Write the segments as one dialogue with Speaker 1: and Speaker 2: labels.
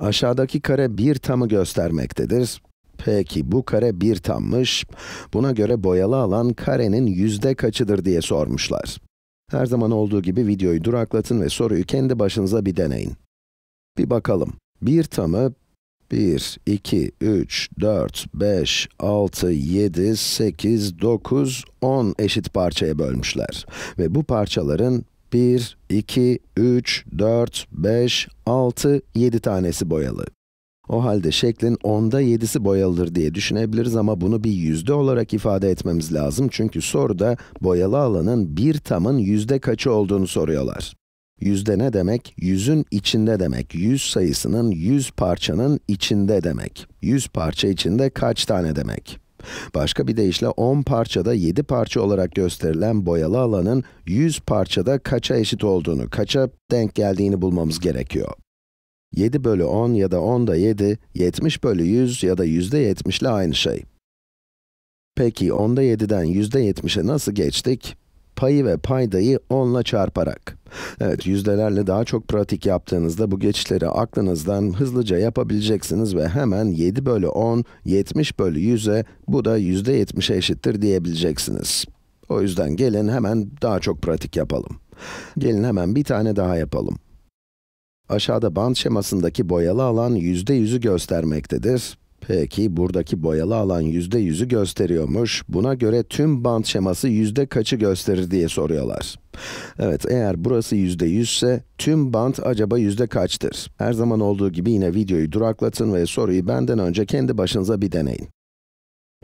Speaker 1: Aşağıdaki kare bir tamı göstermektedir. Peki bu kare bir tammış. Buna göre boyalı alan karenin yüzde kaçıdır diye sormuşlar. Her zaman olduğu gibi videoyu duraklatın ve soruyu kendi başınıza bir deneyin. Bir bakalım. Bir tamı 1, 2, 3, 4, 5, 6, 7, 8, 9, 10 eşit parçaya bölmüşler. Ve bu parçaların 1, 2, 3, 4, 5, 6, 7 tanesi boyalı. O halde şeklin 10'da 7'si boyalıdır diye düşünebiliriz ama bunu bir yüzde olarak ifade etmemiz lazım. Çünkü soruda boyalı alanın bir tamın yüzde kaçı olduğunu soruyorlar. Yüzde ne demek? Yüzün içinde demek. Yüz sayısının yüz parçanın içinde demek. Yüz parça içinde kaç tane demek? Başka bir deyişle 10 parçada 7 parça olarak gösterilen boyalı alanın 100 parçada kaça eşit olduğunu, kaça denk geldiğini bulmamız gerekiyor. 7 bölü 10 ya da 10 da 7, 70 bölü 100 ya da %70 ile aynı şey. Peki 10'da 7'den %70'e nasıl geçtik? Payı ve paydayı 10 ile çarparak. Evet yüzdelerle daha çok pratik yaptığınızda bu geçişleri aklınızdan hızlıca yapabileceksiniz ve hemen 7 bölü 10, 70 bölü 100'e bu da yüzde %70'e eşittir diyebileceksiniz. O yüzden gelin hemen daha çok pratik yapalım. Gelin hemen bir tane daha yapalım. Aşağıda band şemasındaki boyalı alan yüzde %100'ü göstermektedir. Peki, buradaki boyalı alan yüzde %100'ü gösteriyormuş. Buna göre tüm band şeması yüzde kaçı gösterir diye soruyorlar. Evet, eğer burası yüzde yüzse tüm bant acaba yüzde kaçtır? Her zaman olduğu gibi yine videoyu duraklatın ve soruyu benden önce kendi başınıza bir deneyin.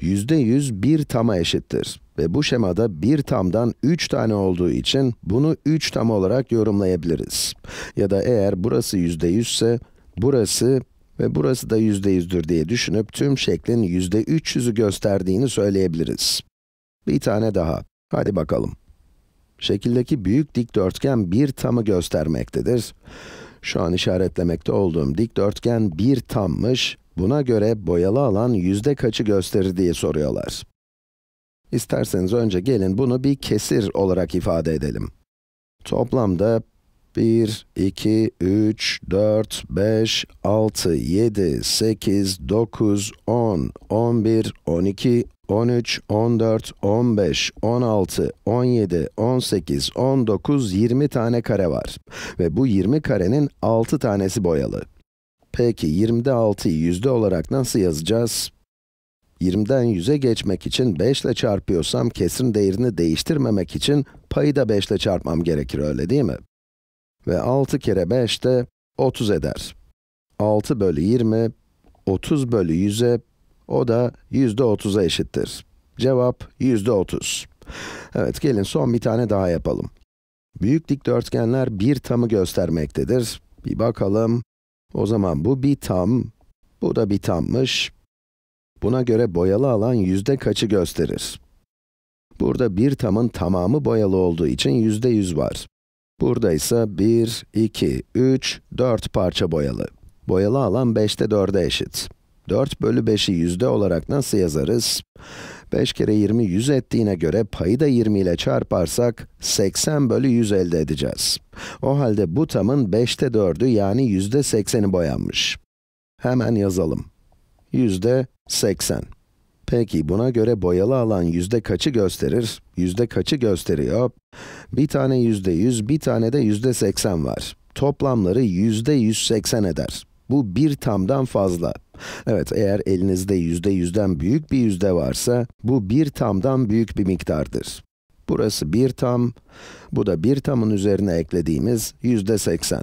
Speaker 1: Yüzde yüz bir tama eşittir ve bu şemada bir tamdan üç tane olduğu için bunu üç tam olarak yorumlayabiliriz. Ya da eğer burası yüzde yüzse burası ve burası da yüzde yüzdür diye düşünüp tüm şeklin yüzde üç yüzü gösterdiğini söyleyebiliriz. Bir tane daha. Hadi bakalım. Şekildeki büyük dikdörtgen bir tamı göstermektedir. Şu an işaretlemekte olduğum dikdörtgen bir tammış, buna göre boyalı alan yüzde kaçı gösterir diye soruyorlar. İsterseniz önce gelin bunu bir kesir olarak ifade edelim. Toplamda 1, 2, 3, 4, 5, 6, 7, 8, 9, 10, 11, 12, 13, 14, 15, 16, 17, 18, 19, 20 tane kare var. Ve bu 20 karenin 6 tanesi boyalı. Peki 20'de 6'yı yüzde olarak nasıl yazacağız? 20'den 100'e geçmek için 5 ile çarpıyorsam kesrin değerini değiştirmemek için payı da 5 ile çarpmam gerekir öyle değil mi? Ve 6 kere 5 de 30 eder. 6 bölü 20, 30 bölü 100'e, o da yüzde %30'a eşittir. Cevap yüzde %30. Evet, gelin son bir tane daha yapalım. Büyük dikdörtgenler bir tamı göstermektedir. Bir bakalım. O zaman bu bir tam, bu da bir tammış. Buna göre boyalı alan yüzde kaçı gösterir? Burada bir tamın tamamı boyalı olduğu için yüzde yüz var. Burada ise 1, 2, 3, 4 parça boyalı. Boyalı alan 5'te 4'e eşit. 4 bölü 5'i yüzde olarak nasıl yazarız? 5 kere 20 100 ettiğine göre payı da 20 ile çarparsak 80 bölü 100 elde edeceğiz. O halde bu tamın 5'te 4'ü yani yüzde %80'i boyanmış. Hemen yazalım. Yüzde %80. Peki buna göre boyalı alan yüzde kaçı gösterir? Yüzde kaçı gösteriyor? Bir tane yüzde yüz, bir tane de yüzde seksen var. Toplamları yüzde yüz seksen eder. Bu bir tamdan fazla. Evet, eğer elinizde yüzde yüzden büyük bir yüzde varsa, bu bir tamdan büyük bir miktardır. Burası bir tam, bu da bir tamın üzerine eklediğimiz yüzde seksen.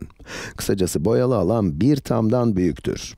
Speaker 1: Kısacası boyalı alan bir tamdan büyüktür.